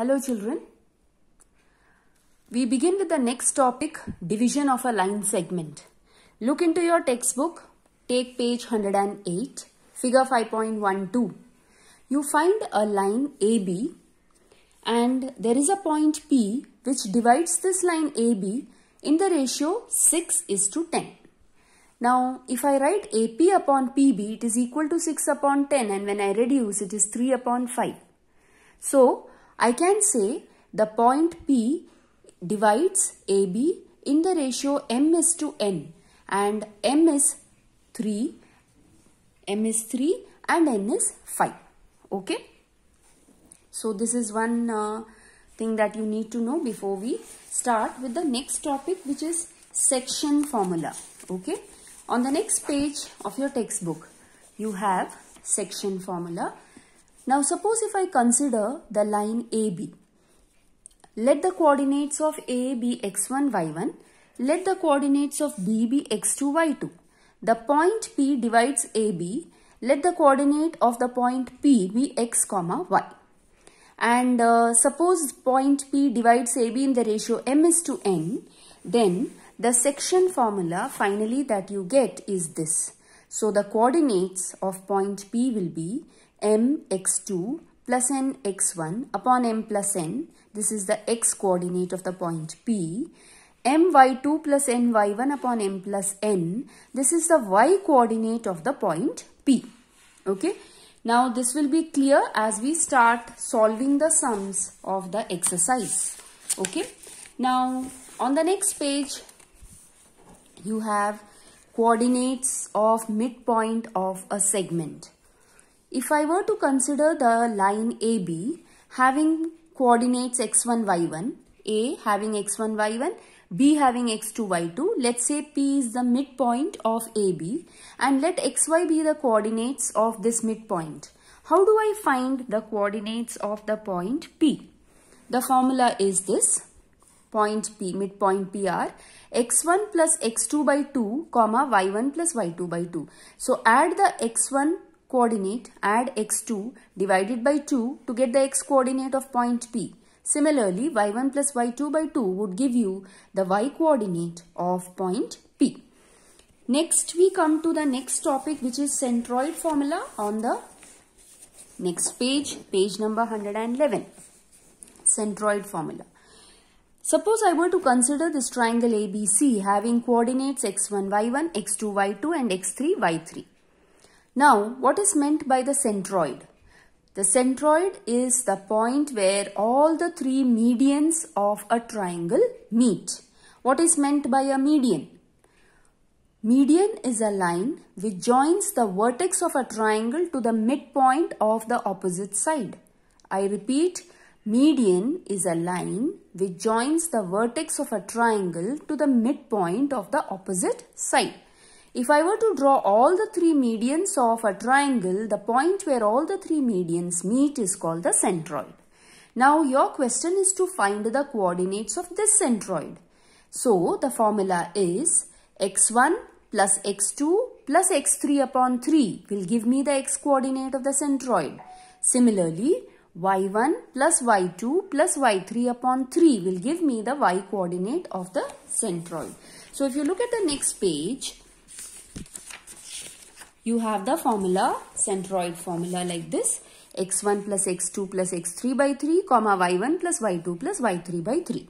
Hello children. We begin with the next topic, division of a line segment. Look into your textbook, take page 108, figure 5.12. You find a line AB and there is a point P which divides this line AB in the ratio 6 is to 10. Now, if I write AP upon PB, it is equal to 6 upon 10 and when I reduce, it is 3 upon 5. So, I can say the point P divides AB in the ratio m is to n and m is 3, m is 3 and n is 5. Okay. So this is one uh, thing that you need to know before we start with the next topic which is section formula. Okay. On the next page of your textbook, you have section formula. Now suppose if I consider the line AB. Let the coordinates of A be x1, y1. Let the coordinates of B be x2, y2. The point P divides AB. Let the coordinate of the point P be x, comma y. And uh, suppose point P divides AB in the ratio m is to n. Then the section formula finally that you get is this. So the coordinates of point P will be mx2 plus n x1 upon m plus n. This is the x coordinate of the point P. my2 plus n y1 upon m plus n. This is the y coordinate of the point P. Okay. Now this will be clear as we start solving the sums of the exercise. Okay. Now on the next page you have coordinates of midpoint of a segment. If I were to consider the line AB having coordinates x1, y1, A having x1, y1, B having x2, y2, let's say P is the midpoint of AB and let xy be the coordinates of this midpoint. How do I find the coordinates of the point P? The formula is this point P, midpoint PR, x1 plus x2 by 2, comma y1 plus y2 by 2. So add the x1 coordinate, add x2 divided by 2 to get the x coordinate of point P. Similarly, y1 plus y2 by 2 would give you the y coordinate of point P. Next, we come to the next topic which is centroid formula on the next page, page number 111. Centroid formula. Suppose I were to consider this triangle ABC having coordinates x1, y1, x2, y2 and x3, y3. Now, what is meant by the centroid? The centroid is the point where all the three medians of a triangle meet. What is meant by a median? Median is a line which joins the vertex of a triangle to the midpoint of the opposite side. I repeat, median is a line which joins the vertex of a triangle to the midpoint of the opposite side. If I were to draw all the three medians of a triangle, the point where all the three medians meet is called the centroid. Now your question is to find the coordinates of this centroid. So the formula is x1 plus x2 plus x3 upon 3 will give me the x coordinate of the centroid. Similarly, y1 plus y2 plus y3 upon 3 will give me the y coordinate of the centroid. So if you look at the next page, you have the formula, centroid formula like this x1 plus x2 plus x3 by 3 comma y1 plus y2 plus y3 by 3.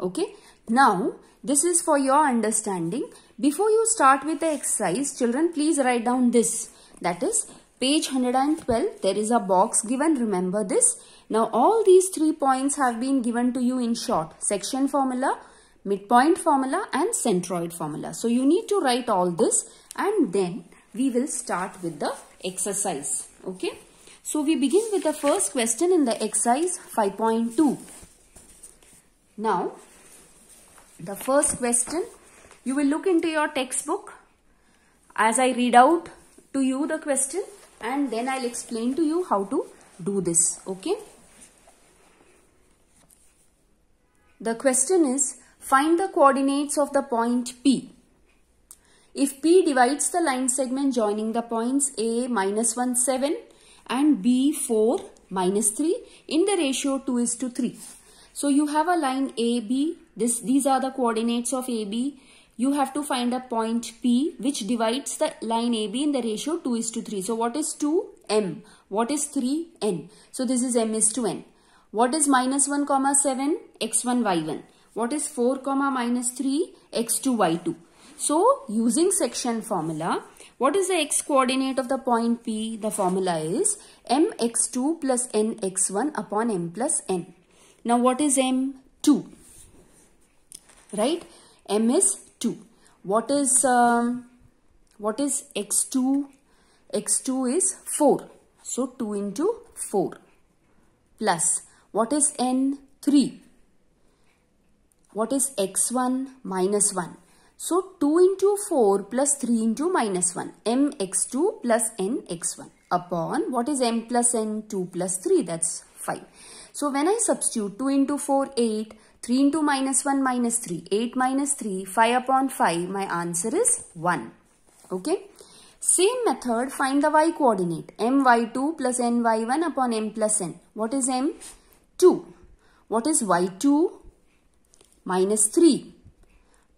Okay. Now, this is for your understanding. Before you start with the exercise, children please write down this. That is page 112 there is a box given remember this now all these three points have been given to you in short section formula midpoint formula and centroid formula so you need to write all this and then we will start with the exercise. Okay. So we begin with the first question in the exercise 5.2. Now, the first question, you will look into your textbook as I read out to you the question and then I'll explain to you how to do this. Okay. The question is, find the coordinates of the point P. If P divides the line segment joining the points A minus 1, 7 and B 4 minus 3 in the ratio 2 is to 3. So you have a line AB, this, these are the coordinates of AB. You have to find a point P which divides the line AB in the ratio 2 is to 3. So what is 2? M. What is 3? N. So this is M is to N. What is minus 1 comma 7? X1, Y1. What is 4 comma minus 3? X2, Y2. So using section formula, what is the x coordinate of the point P? The formula is mx2 plus nx1 upon m plus n. Now what is m? 2. Right? m is 2. What is, um, what is x2? x2 is 4. So 2 into 4 plus what is n? 3. What is x1 minus 1? So 2 into 4 plus 3 into minus 1. mx2 plus nx1 upon what is m plus n? 2 plus 3 that's 5. So when I substitute 2 into 4 8 3 into minus 1 minus 3 8 minus 3 5 upon 5 my answer is 1. Okay. Same method, find the y coordinate. my2 plus ny1 upon m plus n. What is m? 2. What is y2? Minus 3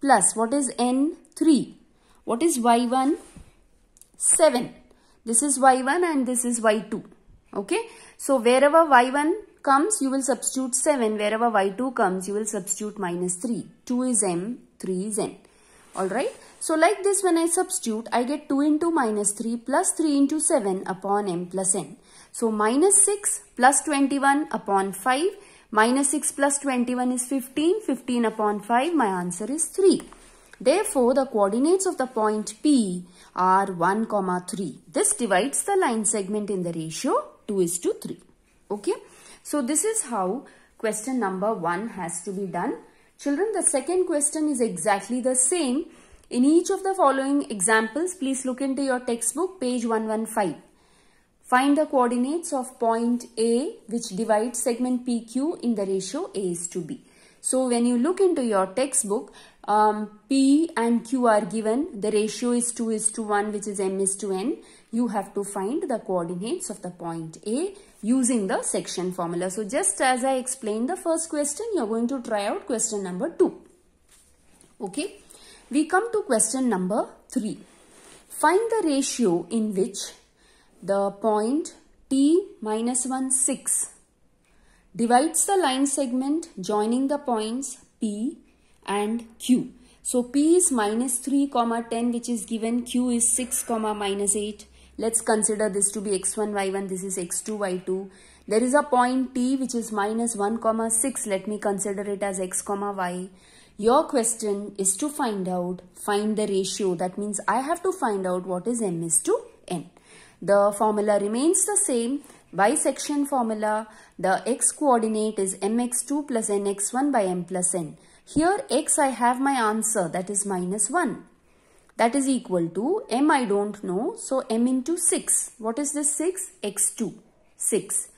plus what is n? 3. What is y1? 7. This is y1 and this is y2. Okay. So wherever y1 comes, you will substitute 7. Wherever y2 comes, you will substitute minus 3. 2 is m, 3 is n. Alright. So like this when I substitute, I get 2 into minus 3 plus 3 into 7 upon m plus n. So minus 6 plus 21 upon 5 Minus 6 plus 21 is 15. 15 upon 5, my answer is 3. Therefore, the coordinates of the point P are 1, comma 3. This divides the line segment in the ratio 2 is to 3. Okay. So, this is how question number 1 has to be done. Children, the second question is exactly the same. In each of the following examples, please look into your textbook page 115. Find the coordinates of point A which divides segment PQ in the ratio A is to B. So when you look into your textbook, um, P and Q are given. The ratio is 2 is to 1 which is M is to N. You have to find the coordinates of the point A using the section formula. So just as I explained the first question, you are going to try out question number 2. Okay. We come to question number 3. Find the ratio in which the point T minus 1 6 divides the line segment joining the points P and Q. So P is minus 3 comma 10 which is given Q is 6 comma minus 8. Let's consider this to be x1 y1 this is x2 y2. There is a point T which is minus 1 comma 6 let me consider it as x comma y. Your question is to find out find the ratio that means I have to find out what is m is to n. The formula remains the same. Bisection formula, the x coordinate is mx2 plus nx1 by m plus n. Here x I have my answer that is minus 1. That is equal to m I don't know. So m into 6. What is this 6? x2. 6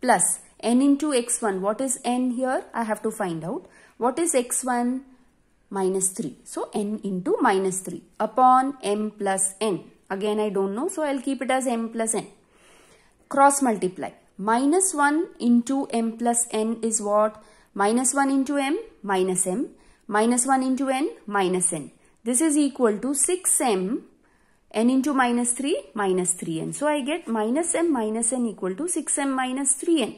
plus n into x1. What is n here? I have to find out. What is x1? Minus 3. So n into minus 3 upon m plus n. Again, I don't know. So, I'll keep it as m plus n. Cross multiply. Minus 1 into m plus n is what? Minus 1 into m, minus m. Minus 1 into n, minus n. This is equal to 6m, n into minus 3, minus 3n. So, I get minus m minus n equal to 6m minus 3n.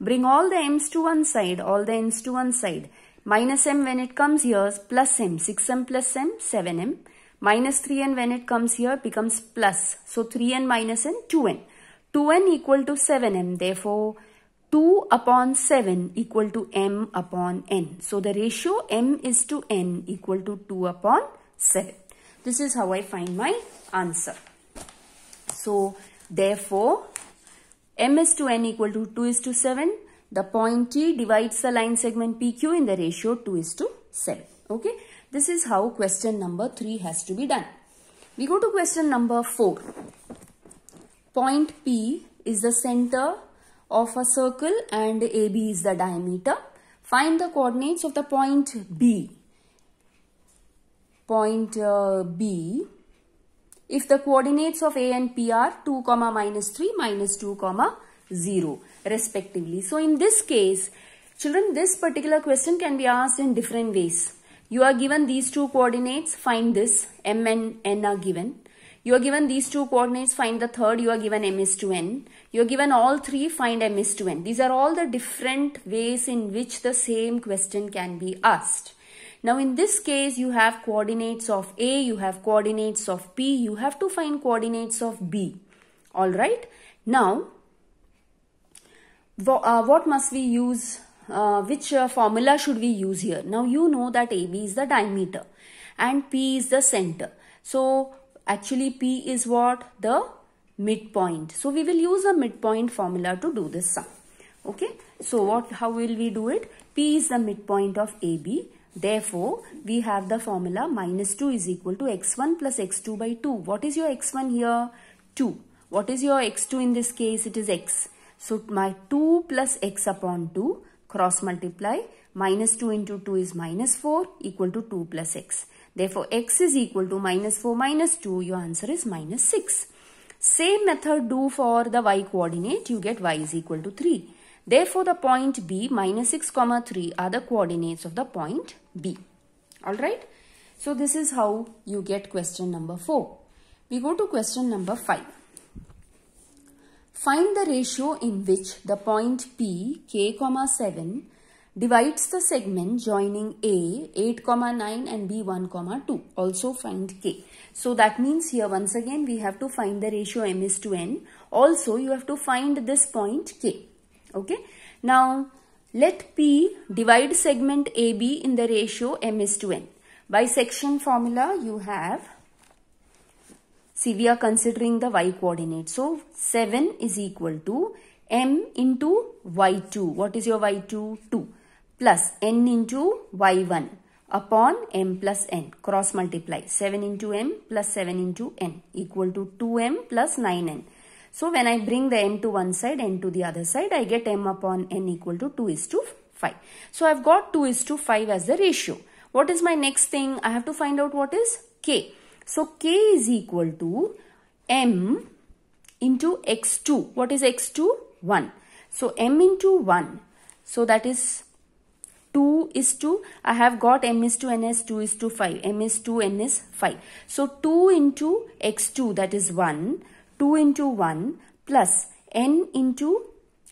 Bring all the m's to one side, all the n's to one side minus m when it comes here plus m 6m plus m 7m Minus 3n when it comes here becomes plus. So 3n minus n, 2n. 2n equal to 7m. Therefore, 2 upon 7 equal to m upon n. So the ratio m is to n equal to 2 upon 7. This is how I find my answer. So therefore, m is to n equal to 2 is to 7. The point T divides the line segment PQ in the ratio 2 is to 7. Okay. This is how question number 3 has to be done. We go to question number 4. Point P is the center of a circle and AB is the diameter. Find the coordinates of the point B. Point uh, B. If the coordinates of A and P are 2 comma minus 3 minus 2 comma 0 respectively. So in this case, children, this particular question can be asked in different ways. You are given these two coordinates, find this, m and n are given. You are given these two coordinates, find the third, you are given m is to n. You are given all three, find m is to n. These are all the different ways in which the same question can be asked. Now in this case, you have coordinates of A, you have coordinates of P, you have to find coordinates of B. Alright? Now, uh, what must we use uh, which uh, formula should we use here? Now you know that AB is the diameter and P is the center. So actually P is what? The midpoint. So we will use a midpoint formula to do this sum. Okay. So what? how will we do it? P is the midpoint of AB. Therefore, we have the formula minus 2 is equal to x1 plus x2 by 2. What is your x1 here? 2. What is your x2 in this case? It is x. So my 2 plus x upon 2 cross multiply minus 2 into 2 is minus 4 equal to 2 plus x. Therefore, x is equal to minus 4 minus 2. Your answer is minus 6. Same method do for the y coordinate. You get y is equal to 3. Therefore, the point B minus 6 comma 3 are the coordinates of the point B. Alright. So, this is how you get question number 4. We go to question number 5. Find the ratio in which the point P, K, comma 7 divides the segment joining A, 8, comma 9 and B, 1, comma 2. Also find K. So that means here once again we have to find the ratio M is to N. Also you have to find this point K. Okay. Now let P divide segment AB in the ratio M is to N. By section formula you have See, we are considering the y coordinate. So, 7 is equal to m into y2. What is your y2? 2 plus n into y1 upon m plus n. Cross multiply. 7 into m plus 7 into n equal to 2m plus 9n. So, when I bring the m to one side, n to the other side, I get m upon n equal to 2 is to 5. So, I've got 2 is to 5 as the ratio. What is my next thing? I have to find out what is k. So K is equal to M into X2. What is X2? 1. So M into 1. So that is 2 is two is two. I have got M is to N is 2 is to 5. M is 2, N is 5. So 2 into X2 that is 1. 2 into 1 plus N into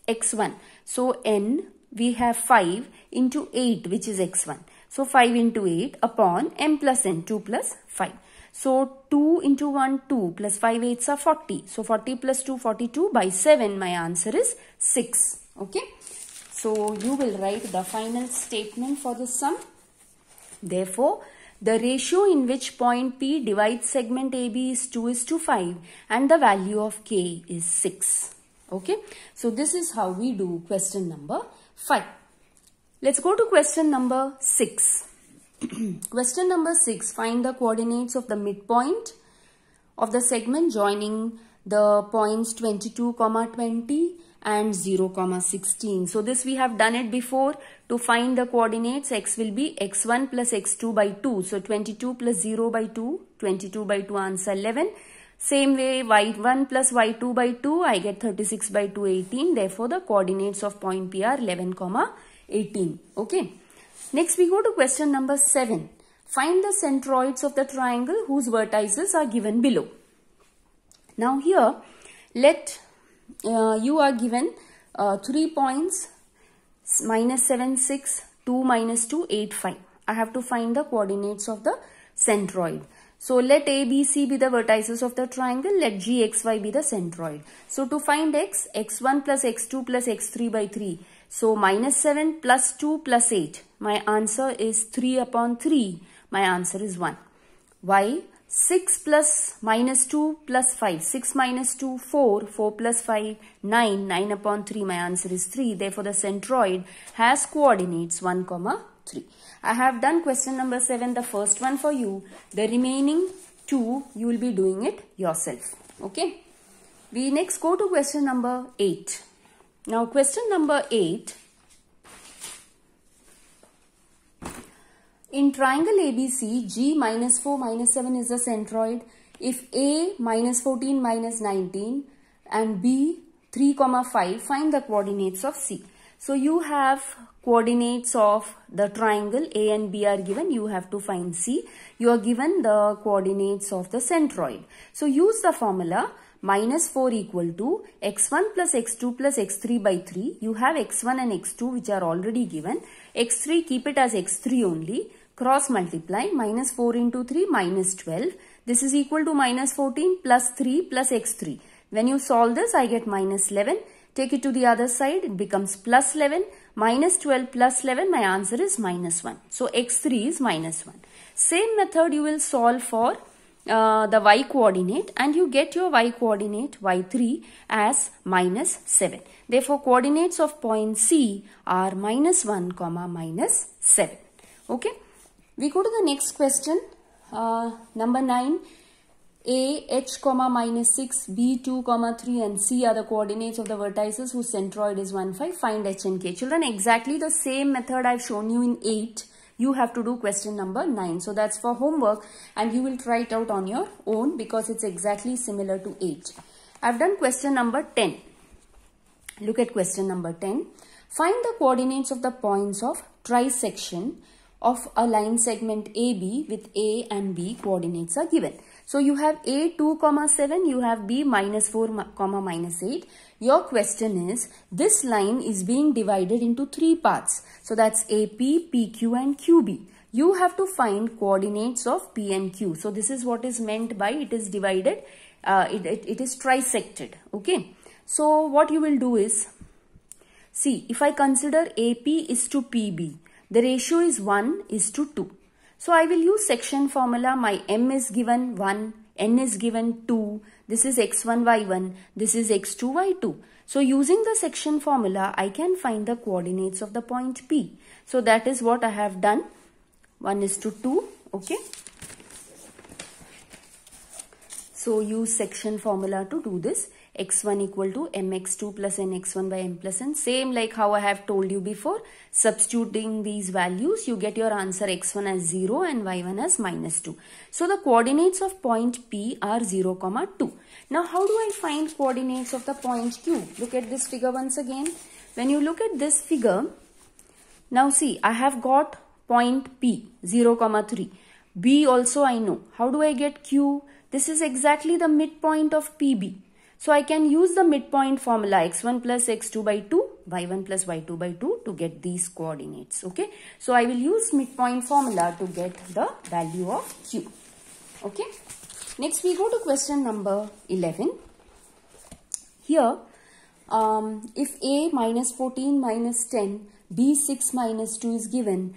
X1. So N we have 5 into 8 which is X1. So 5 into 8 upon M plus N 2 plus 5. So 2 into 1, 2 plus 5 eighths are 40. So 40 plus 2, 42 by 7. My answer is 6. Okay. So you will write the final statement for the sum. Therefore, the ratio in which point P divides segment AB is 2 is to 5 and the value of K is 6. Okay. So this is how we do question number 5. Let's go to question number 6. Question number 6. Find the coordinates of the midpoint of the segment joining the points 22, comma 20 and 0, comma 16. So this we have done it before. To find the coordinates, x will be x1 plus x2 by 2. So 22 plus 0 by 2, 22 by 2 answer 11. Same way y1 plus y2 by 2, I get 36 by 2, 18. Therefore the coordinates of point P are 11, comma 18. Okay. Next we go to question number 7. Find the centroids of the triangle whose vertices are given below. Now here let uh, you are given uh, 3 points minus 7 6 2 minus 2 8 5. I have to find the coordinates of the centroid. So let ABC be the vertices of the triangle, let GXY be the centroid. So to find X, X1 plus X2 plus X3 by 3. So minus 7 plus 2 plus 8. My answer is 3 upon 3. My answer is 1. Why? 6 plus minus 2 plus 5. 6 minus 2, 4. 4 plus 5, 9. 9 upon 3. My answer is 3. Therefore, the centroid has coordinates 1 comma 3. I have done question number 7, the first one for you. The remaining 2, you will be doing it yourself. Okay. We next go to question number 8. Now question number 8. In triangle ABC, G minus 4 minus 7 is the centroid. If A minus 14 minus 19 and B 3 comma 5, find the coordinates of C. So you have coordinates of the triangle A and B are given. You have to find C. You are given the coordinates of the centroid. So use the formula minus 4 equal to x1 plus x2 plus x3 by 3. You have x1 and x2 which are already given. x3 keep it as x3 only. Cross multiply minus 4 into 3 minus 12. This is equal to minus 14 plus 3 plus x3. When you solve this I get minus 11. Take it to the other side it becomes plus 11 minus 12 plus 11 my answer is minus 1. So x3 is minus 1. Same method you will solve for uh, the y coordinate and you get your y coordinate y3 as minus 7. Therefore, coordinates of point C are minus 1 comma minus 7. Okay. We go to the next question. Uh, number 9. A, H comma minus 6, B 2 comma 3 and C are the coordinates of the vertices whose centroid is 1 5. Find H and K. Children, exactly the same method I've shown you in 8 you have to do question number 9. So that's for homework and you will try it out on your own because it's exactly similar to 8. I've done question number 10. Look at question number 10. Find the coordinates of the points of trisection of a line segment AB with A and B coordinates are given. So you have A 2 comma 7, you have B minus 4 comma minus 8. Your question is, this line is being divided into three parts. So that's AP, PQ and QB. You have to find coordinates of P and Q. So this is what is meant by it is divided, uh, it, it, it is trisected. Okay. So what you will do is, see if I consider AP is to PB, the ratio is 1 is to 2. So I will use section formula. My m is given 1, n is given 2. This is x1, y1. This is x2, y2. So using the section formula, I can find the coordinates of the point P. So that is what I have done. 1 is to 2. Okay. So use section formula to do this x1 equal to mx2 plus nx1 by m plus n. Same like how I have told you before, substituting these values, you get your answer x1 as 0 and y1 as minus 2. So the coordinates of point P are 0, comma 2. Now how do I find coordinates of the point Q? Look at this figure once again. When you look at this figure, now see, I have got point P, 0, comma 3. B also I know. How do I get Q? This is exactly the midpoint of PB. So I can use the midpoint formula x1 plus x2 by 2, y1 plus y2 by 2 to get these coordinates. Okay. So I will use midpoint formula to get the value of q. Okay. Next we go to question number 11. Here, um, if a minus 14 minus 10, b 6 minus 2 is given,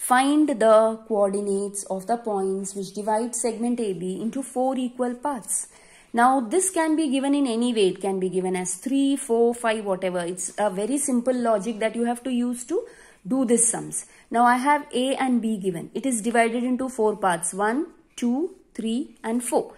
Find the coordinates of the points which divide segment AB into four equal parts. Now this can be given in any way. It can be given as 3, 4, 5, whatever. It's a very simple logic that you have to use to do these sums. Now I have A and B given. It is divided into 4 parts. 1, 2, 3 and 4.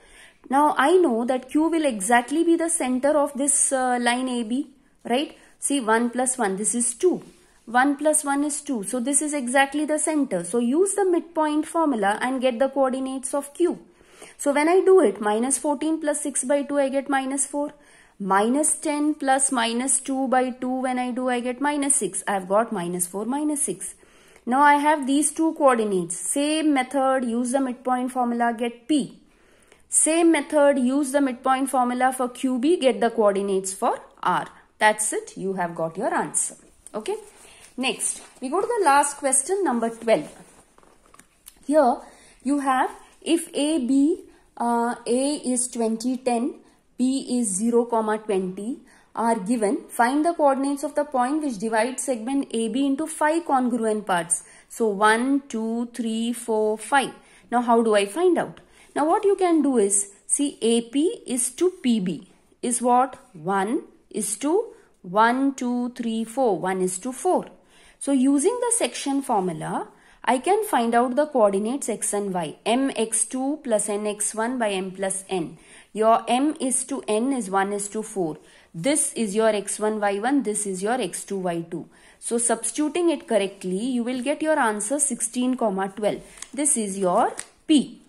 Now I know that Q will exactly be the center of this uh, line AB, right? See 1 plus 1, this is 2. 1 plus 1 is 2. So this is exactly the center. So use the midpoint formula and get the coordinates of Q. So when I do it, minus 14 plus 6 by 2, I get minus 4. Minus 10 plus minus 2 by 2, when I do, I get minus 6. I have got minus 4, minus 6. Now I have these two coordinates. Same method, use the midpoint formula, get P. Same method, use the midpoint formula for QB, get the coordinates for R. That's it. You have got your answer. Okay. Next, we go to the last question, number 12. Here, you have if AB, uh, A is 20, 10, B is 0, comma 20 are given, find the coordinates of the point which divides segment AB into 5 congruent parts. So 1, 2, 3, 4, 5. Now how do I find out? Now what you can do is, see AP is to PB is what? 1 is to 1, 2, 3, 4. 1 is to 4. So using the section formula, I can find out the coordinates x and y. mx2 plus nx1 by m plus n. Your m is to n is 1 is to 4. This is your x1, y1. This is your x2, y2. So substituting it correctly, you will get your answer 16, comma 12. This is your P.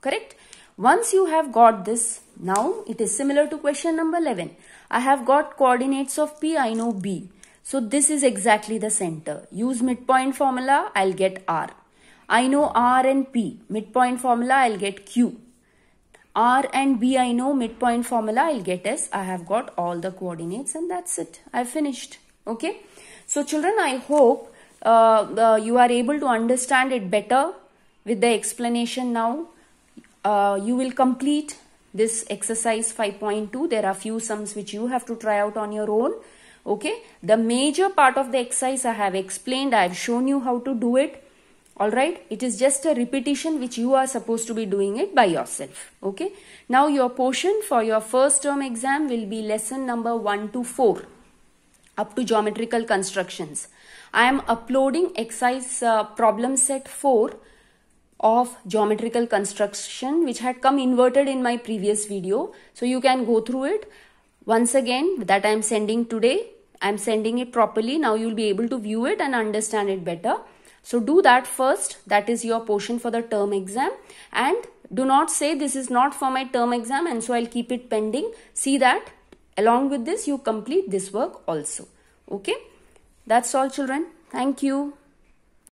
Correct? Once you have got this, now it is similar to question number 11. I have got coordinates of P, I know B. So this is exactly the center. Use midpoint formula, I'll get R. I know R and P. Midpoint formula, I'll get Q. R and B I know midpoint formula, I'll get S. I have got all the coordinates and that's it. I've finished. Okay. So children, I hope uh, uh, you are able to understand it better with the explanation now. Uh, you will complete this exercise 5.2. There are few sums which you have to try out on your own okay the major part of the exercise i have explained i have shown you how to do it all right it is just a repetition which you are supposed to be doing it by yourself okay now your portion for your first term exam will be lesson number 1 to 4 up to geometrical constructions i am uploading exercise uh, problem set 4 of geometrical construction which had come inverted in my previous video so you can go through it once again that i am sending today I'm sending it properly. Now you'll be able to view it and understand it better. So do that first. That is your portion for the term exam. And do not say this is not for my term exam and so I'll keep it pending. See that along with this you complete this work also. Okay. That's all children. Thank you.